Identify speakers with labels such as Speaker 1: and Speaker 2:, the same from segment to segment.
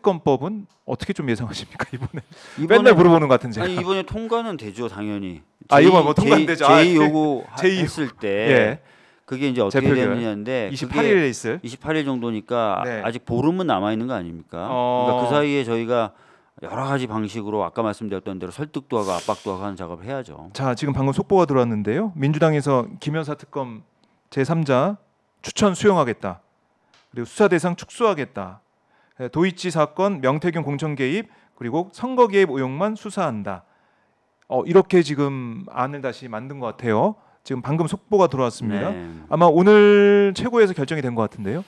Speaker 1: 특검법은 어떻게 좀 예상하십니까 이번에? 이번에 맨날 물어보는 것 같은 제아 이번에
Speaker 2: 통과는 되죠 당연히. 제, 아 이번 뭐 통과는 되죠. 제이 아, 요구 제2 했을 때 예. 그게 이제 어떻게 되느냐인데 28일에 있을 28일 정도니까 네. 아직 보름은 남아 있는 거 아닙니까? 어... 그러니까 그 사이에 저희가 여러 가지 방식으로 아까 말씀드렸던 대로 설득도 하고 압박도 하고 하는 작업을
Speaker 1: 해야죠. 자, 지금 방금 속보가 들어왔는데요. 민주당에서 김여사 특검 제3자 추천 수용하겠다. 그리고 수사 대상 축소하겠다. 네, 도이치 사건, 명태균 공천 개입, 그리고 선거 개입 의혹만 수사한다. 어, 이렇게 지금 안을 다시 만든 것 같아요. 지금 방금 속보가 들어왔습니다. 네. 아마 오늘 최고에서 결정이 된 것 같은데요.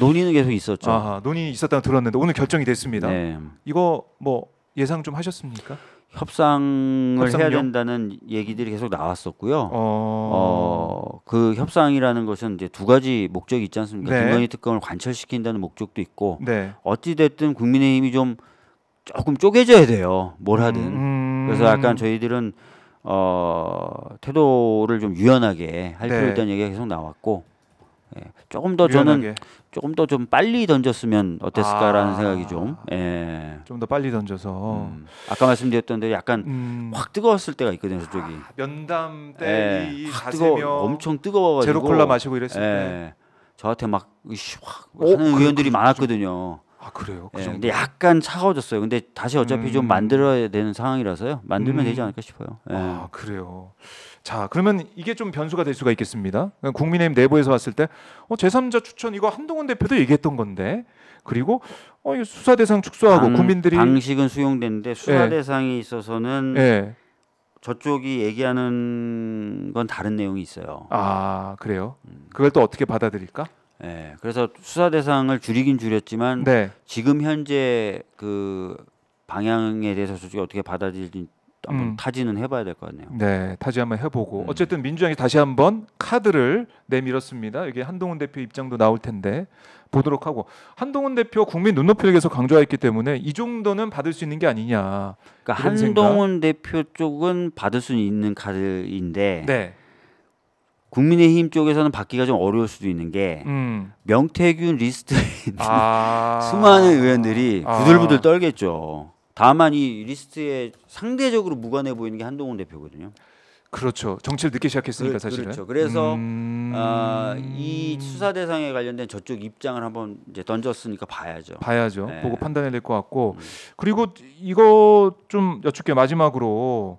Speaker 1: 논의는 계속 있었죠. 아, 논의 있었다고 들었는데 오늘 결정이 됐습니다. 네. 이거 뭐 예상 좀 하셨습니까? 협상을 협상요? 해야
Speaker 2: 된다는 얘기들이 계속 나왔었고요. 어... 어... 그 협상이라는 것은 이제 두 가지 목적이 있지 않습니까? 네. 김건희 특검을 관철시킨다는 목적도 있고 네. 어찌 됐든 국민의힘이 좀 조금 쪼개져야 돼요. 뭘 하든. 음, 음... 그래서 약간 저희들은 어 태도를 좀 유연하게 할 네. 필요 있다는 얘기가 계속 나왔고 예, 조금 더 유연하게. 저는 조금 더 좀 빨리 던졌으면 어땠을까라는 아, 생각이 좀. 예. 좀더 빨리 던져서. 음, 아까 말씀드렸던 대로 약간 음. 확 뜨거웠을 때가 있거든요, 저쪽이. 아, 면담 때 예, 뜨거, 엄청 뜨거워가지고 제로 콜라 마시고 이랬을 예. 때. 저한테 막, 으이씨, 확 오, 어, 하는 그 의원들이 그 많았거든요. 아 그래요? 그 예, 근데 약간 차가워졌어요. 근데 다시 어차피 음. 좀 만들어야 되는 상황이라서요. 만들면 음. 되지 않을까 싶어요.
Speaker 1: 예. 아 그래요. 자 그러면 이게 좀 변수가 될 수가 있겠습니다. 국민의힘 내부에서 봤을 때 어, 제3자 추천 이거 한동훈 대표도 얘기했던 건데 그리고 어, 수사 대상 축소하고 방, 국민들이 방식은 수용되는데 수사 예.
Speaker 2: 대상이 있어서는 예. 저쪽이 얘기하는 건 다른 내용이 있어요.
Speaker 1: 아 그래요? 음. 그걸 또 어떻게 받아들일까?
Speaker 2: 네, 그래서 수사 대상을 줄이긴 줄였지만 네. 지금 현재 그 방향에 대해서 솔직히 어떻게 받아들일지 한번 음. 타지는 해봐야 될
Speaker 1: 것 같네요. 네, 타지 한번 해보고 음. 어쨌든 민주당이 다시 한번 카드를 내밀었습니다. 이게 한동훈 대표 입장도 나올 텐데 보도록 하고 한동훈 대표 국민 눈높이를 계속 강조했기 때문에 이 정도는 받을 수 있는 게 아니냐. 그러니까 한동훈 생각. 대표 쪽은
Speaker 2: 받을 수 있는 카드인데. 네. 국민의힘 쪽에서는 받기가 좀 어려울 수도 있는 게 음. 명태균 리스트에 있는 아. 수많은 의원들이 아. 부들부들 아. 떨겠죠. 다만 이 리스트에 상대적으로 무관해 보이는 게 한동훈
Speaker 1: 대표거든요. 그렇죠. 정치를 늦게 시작했으니까 그, 사실은. 그렇죠. 그래서 음... 어,
Speaker 2: 이 수사 대상에 관련된 저쪽 입장을 한번 이제 던졌으니까 봐야죠. 봐야죠. 네. 보고
Speaker 1: 판단해야 될 것 같고 음. 그리고 이거 좀 여쭙게 마지막으로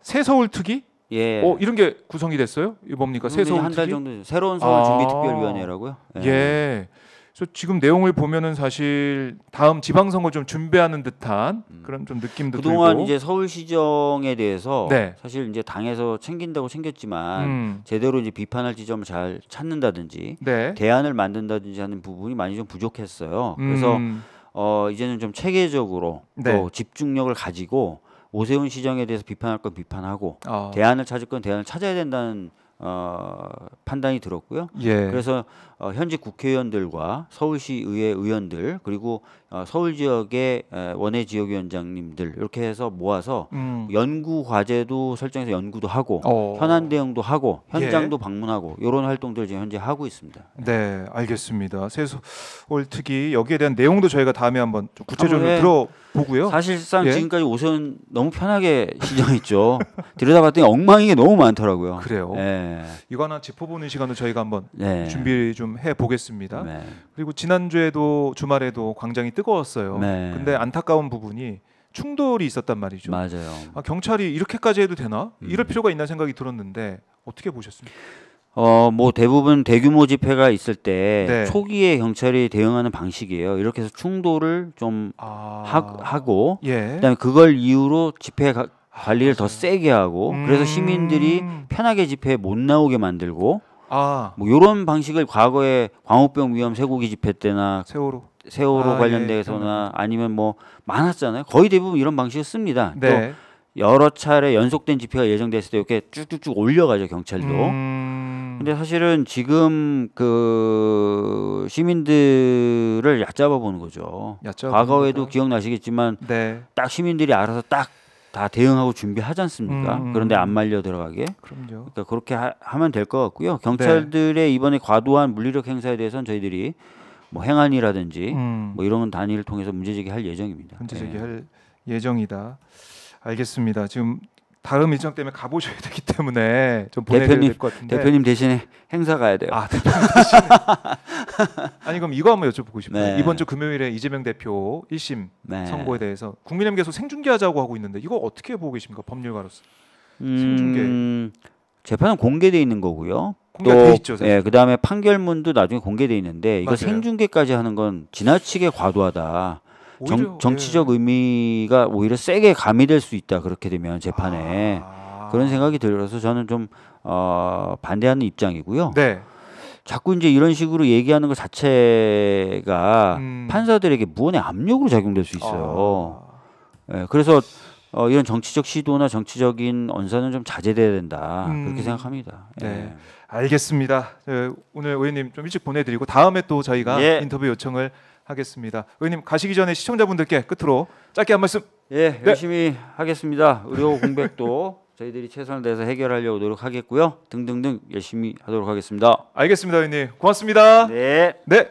Speaker 1: 새서울 특위 예. 어 이런 게 구성이 됐어요? 이 뭡니까? 새 서울 한달 정도 새로운 서울 준비 아. 특별위원회라고요. 예. 예. 그래서 지금 내용을 보면은 사실 다음 지방선거 좀 준비하는 듯한 음. 그런 좀 느낌도 그동안 들고. 이제
Speaker 2: 서울시정에 대해서 네. 사실 이제 당에서 챙긴다고 챙겼지만 음. 제대로 이제 비판할 지점을 잘 찾는다든지 네. 대안을 만든다든지 하는 부분이 많이 좀 부족했어요. 그래서 음. 어 이제는 좀 체계적으로 네. 또 집중력을 가지고 오세훈 시장에 대해서 비판할 건 비판하고 어. 대안을 찾을 건 대안을 찾아야 된다는 어, 판단이 들었고요. 예. 그래서 어, 현직 국회의원들과 서울시 의회 의원들 그리고 어, 서울 지역의 원외 지역위원장님들 이렇게 해서 모아서 음. 연구 과제도 설정해서 연구도 하고 어. 현안 대응도 하고 현장도 예. 방문하고 이런 활동들을 지금 현재 하고
Speaker 1: 있습니다. 네, 알겠습니다. 세수올 특위 여기에 대한 내용도 저희가 다음에 한번 구체적으로 예. 들어. 보고요. 사실상 예? 지금까지 오션 너무 편하게 시장했죠.
Speaker 2: 들여다봤더니 엉망이 게 너무 많더라고요. 그래요. 예.
Speaker 1: 이거 하나 짚어보는 시간을 저희가 한번 예. 준비 좀 해보겠습니다. 네. 그리고 지난주에도 주말에도 광장이 뜨거웠어요. 네. 근데 안타까운 부분이 충돌이 있었단 말이죠. 맞아요. 아, 경찰이 이렇게까지 해도 되나? 음. 이럴 필요가 있나 생각이 들었는데 어떻게 보셨습니까?
Speaker 2: 어, 뭐 대부분 대규모 집회가 있을 때 네. 초기에 경찰이 대응하는 방식이에요. 이렇게 해서 충돌을 좀 아... 하, 고 예. 그다음에 그걸 이유로 집회 가, 관리를 아, 더 세게 하고 음... 그래서 시민들이 음. 편하게 집회못 나오게 만들고 아. 뭐 요런 방식을 과거에 광우병 위험 쇠고기 집회 때나 세월호 세월호 아, 관련돼서나 예. 아니면 뭐 많았잖아요. 거의 대부분 이런 방식을 씁니다. 네. 또 여러 차례 연속된 집회가 예정됐을 때 이렇게 쭉쭉쭉 올려가죠 경찰도. 음... 근데 사실은 지금 그 시민들을 얕잡아 보는 거죠. 얕잡아 과거에도 기억나시겠지만 네. 딱 시민들이 알아서 딱 다 대응하고 준비하지 않습니까? 음, 그런데 안 말려 들어가게. 그럼요. 그러니까 그렇게 하, 면될 것 같고요. 네. 경찰들의 네. 이번에 과도한 물리력 행사에 대해서는 저희들이 뭐 행안이라든지 음. 뭐 이런 단위를 통해서 문제
Speaker 1: 제기할 예정입니다. 문제 네. 제기할 네. 예정이다. 알겠습니다. 지금 다음 일정 때문에 가보셔야 되기 때문에 좀 보내드릴 것 같은데 대표님 대신에 행사 가야 돼요. 아 대표님 대신에 아니 그럼 이거 한번 여쭤보고 싶어요. 네. 이번 주 금요일에 이재명 대표 1심 네. 선고에 대해서 국민의힘 계속 생중계하자고 하고 있는데 이거 어떻게 보고 계십니까 법률가로서? 음... 생중계
Speaker 2: 재판은 공개돼 있는 거고요. 또 있죠, 예, 그다음에 판결문도 나중에 공개돼 있는데 이거 맞아요. 생중계까지 하는 건 지나치게 과도하다. 오히려, 정, 치적 예. 의미가 오히려 세게 가미될 수 있다 그렇게 되면 재판에 아. 그런 생각이 들어서 저는 좀 어, 반대하는 입장이고요. 네. 자꾸 이제 이런 식으로 얘기하는 것 자체가 음. 판사들에게 무언의 압력으로 작용될 수 있어요. 아. 예, 그래서 어, 이런 정치적 시도나 정치적인 언사는 좀 자제돼야 된다 음. 그렇게 생각합니다. 네. 예. 네,
Speaker 1: 알겠습니다. 예, 오늘 의원님 좀 일찍 보내드리고 다음에 또 저희가 예. 인터뷰 요청을 하겠습니다. 의원님 가시기 전에 시청자분들께 끝으로 짧게 한 말씀. 예, 네. 열심히 네. 하겠습니다.
Speaker 2: 의료 공백도 저희들이 최선을 다해서 해결하려고 노력하겠고요. 등등등 열심히 하도록 하겠습니다. 알겠습니다, 의원님. 고맙습니다. 네. 네.